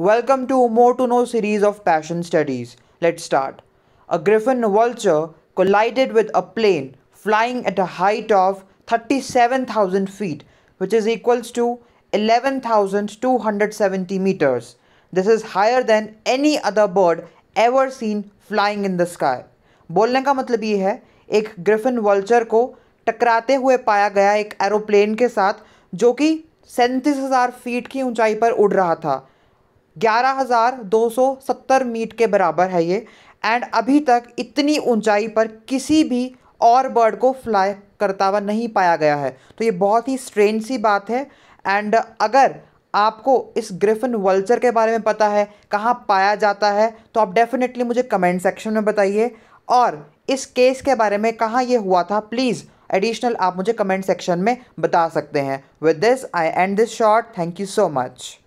Welcome to More to Know series of Passion Studies. Let's start. A griffin vulture collided with a plane flying at a height of 37,000 feet, which is equals to 11,270 meters. This is higher than any other bird ever seen flying in the sky. बोलने का मतलब ये है एक Griffin vulture को टकराते हुए पाया गया एक एरोप्लेन के साथ जो कि सैंतीस हज़ार फीट की ऊंचाई पर उड़ रहा था ग्यारह हज़ार दो सौ सत्तर मीट के बराबर है ये एंड अभी तक इतनी ऊंचाई पर किसी भी और बर्ड को फ्लाई करता हुआ नहीं पाया गया है तो ये बहुत ही स्ट्रेंज सी बात है एंड अगर आपको इस ग्रिफिन वल्चर के बारे में पता है कहाँ पाया जाता है तो आप डेफिनेटली मुझे कमेंट सेक्शन में बताइए और इस केस के बारे में कहाँ ये हुआ था प्लीज़ एडिशनल आप मुझे कमेंट सेक्शन में बता सकते हैं with this I end this short thank you so much